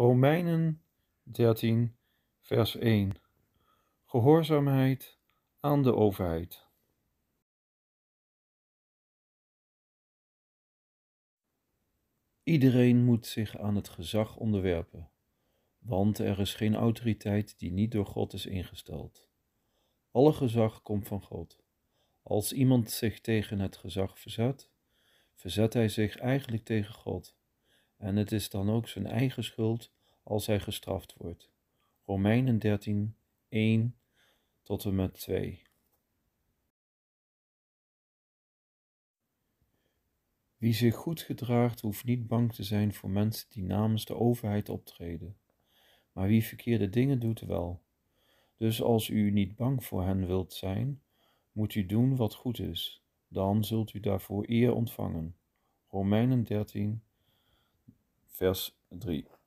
Romeinen 13, vers 1. Gehoorzaamheid aan de overheid. Iedereen moet zich aan het gezag onderwerpen, want er is geen autoriteit die niet door God is ingesteld. Alle gezag komt van God. Als iemand zich tegen het gezag verzet, verzet hij zich eigenlijk tegen God. En het is dan ook zijn eigen schuld als hij gestraft wordt. Romeinen 13, 1 tot en met 2. Wie zich goed gedraagt, hoeft niet bang te zijn voor mensen die namens de overheid optreden. Maar wie verkeerde dingen doet, wel. Dus als u niet bang voor hen wilt zijn, moet u doen wat goed is. Dan zult u daarvoor eer ontvangen. Romeinen 13, vers 3.